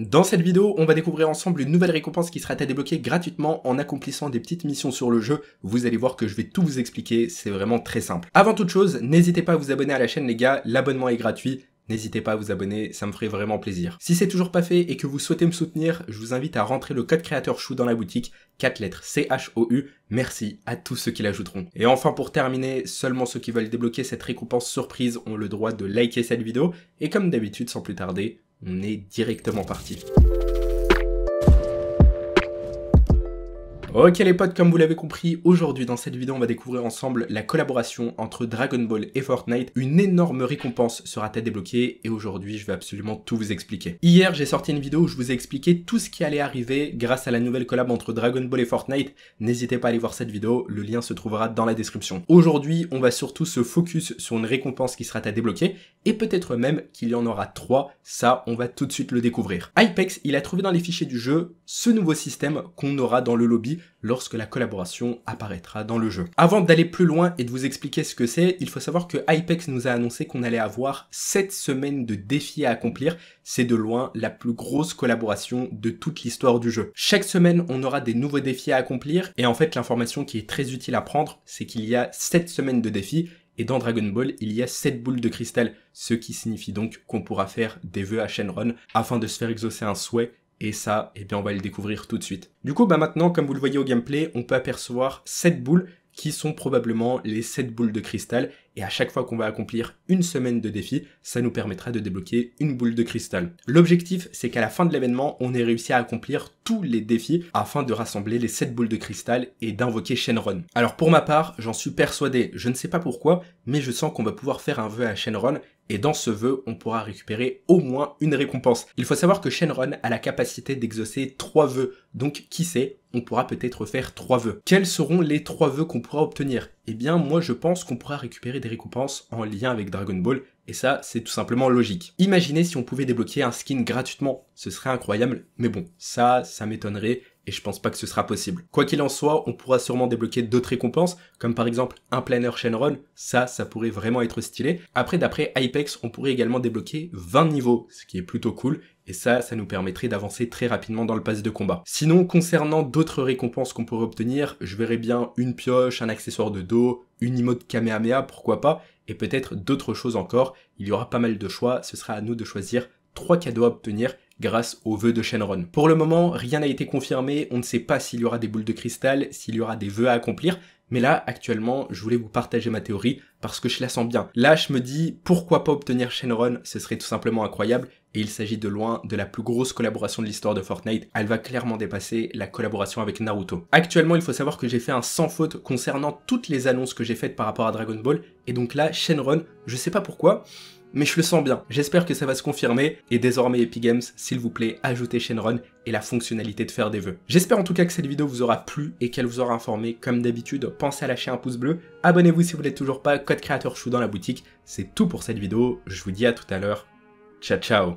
Dans cette vidéo, on va découvrir ensemble une nouvelle récompense qui sera à débloquer gratuitement en accomplissant des petites missions sur le jeu. Vous allez voir que je vais tout vous expliquer, c'est vraiment très simple. Avant toute chose, n'hésitez pas à vous abonner à la chaîne les gars, l'abonnement est gratuit. N'hésitez pas à vous abonner, ça me ferait vraiment plaisir. Si c'est toujours pas fait et que vous souhaitez me soutenir, je vous invite à rentrer le code créateur CHOU dans la boutique, 4 lettres C-H-O-U. Merci à tous ceux qui l'ajouteront. Et enfin pour terminer, seulement ceux qui veulent débloquer cette récompense surprise ont le droit de liker cette vidéo. Et comme d'habitude, sans plus tarder, on est directement parti. Ok les potes, comme vous l'avez compris, aujourd'hui dans cette vidéo on va découvrir ensemble la collaboration entre Dragon Ball et Fortnite. Une énorme récompense sera à débloquer et aujourd'hui je vais absolument tout vous expliquer. Hier j'ai sorti une vidéo où je vous ai expliqué tout ce qui allait arriver grâce à la nouvelle collab entre Dragon Ball et Fortnite. N'hésitez pas à aller voir cette vidéo, le lien se trouvera dans la description. Aujourd'hui on va surtout se focus sur une récompense qui sera à débloquer et peut-être même qu'il y en aura trois, ça on va tout de suite le découvrir. Apex il a trouvé dans les fichiers du jeu ce nouveau système qu'on aura dans le lobby lorsque la collaboration apparaîtra dans le jeu. Avant d'aller plus loin et de vous expliquer ce que c'est, il faut savoir que Hypex nous a annoncé qu'on allait avoir 7 semaines de défis à accomplir. C'est de loin la plus grosse collaboration de toute l'histoire du jeu. Chaque semaine, on aura des nouveaux défis à accomplir et en fait, l'information qui est très utile à prendre, c'est qu'il y a 7 semaines de défis et dans Dragon Ball, il y a 7 boules de cristal, ce qui signifie donc qu'on pourra faire des vœux à Shenron afin de se faire exaucer un souhait et ça, eh bien on va le découvrir tout de suite. Du coup, bah maintenant, comme vous le voyez au gameplay, on peut apercevoir cette boule qui sont probablement les 7 boules de cristal. Et à chaque fois qu'on va accomplir une semaine de défi, ça nous permettra de débloquer une boule de cristal. L'objectif, c'est qu'à la fin de l'événement, on ait réussi à accomplir tous les défis afin de rassembler les 7 boules de cristal et d'invoquer Shenron. Alors pour ma part, j'en suis persuadé, je ne sais pas pourquoi, mais je sens qu'on va pouvoir faire un vœu à Shenron et dans ce vœu, on pourra récupérer au moins une récompense. Il faut savoir que Shenron a la capacité d'exaucer 3 vœux, donc qui sait, on pourra peut-être faire trois vœux. Quels seront les trois vœux qu'on pourra obtenir Eh bien, moi je pense qu'on pourra récupérer des récompenses en lien avec Dragon Ball, et ça, c'est tout simplement logique. Imaginez si on pouvait débloquer un skin gratuitement, ce serait incroyable, mais bon, ça, ça m'étonnerait, et je pense pas que ce sera possible. Quoi qu'il en soit, on pourra sûrement débloquer d'autres récompenses, comme par exemple un planeur Shenron, ça, ça pourrait vraiment être stylé. Après, d'après Apex, on pourrait également débloquer 20 niveaux, ce qui est plutôt cool, et ça, ça nous permettrait d'avancer très rapidement dans le pass de combat. Sinon, concernant d'autres récompenses qu'on pourrait obtenir, je verrais bien une pioche, un accessoire de dos, une emote Kamehameha, pourquoi pas, et peut-être d'autres choses encore. Il y aura pas mal de choix, ce sera à nous de choisir trois cadeaux à obtenir grâce aux vœux de Shenron. Pour le moment, rien n'a été confirmé, on ne sait pas s'il y aura des boules de cristal, s'il y aura des vœux à accomplir, mais là, actuellement, je voulais vous partager ma théorie parce que je la sens bien. Là, je me dis, pourquoi pas obtenir Shenron Ce serait tout simplement incroyable. Et il s'agit de loin de la plus grosse collaboration de l'histoire de Fortnite. Elle va clairement dépasser la collaboration avec Naruto. Actuellement, il faut savoir que j'ai fait un sans faute concernant toutes les annonces que j'ai faites par rapport à Dragon Ball. Et donc là, Shenron, je sais pas pourquoi, mais je le sens bien. J'espère que ça va se confirmer, et désormais Epic Games, s'il vous plaît, ajoutez Shenron et la fonctionnalité de faire des vœux. J'espère en tout cas que cette vidéo vous aura plu et qu'elle vous aura informé. Comme d'habitude, pensez à lâcher un pouce bleu, abonnez-vous si vous n'êtes toujours pas, code créateur chou dans la boutique. C'est tout pour cette vidéo, je vous dis à tout à l'heure. Ciao ciao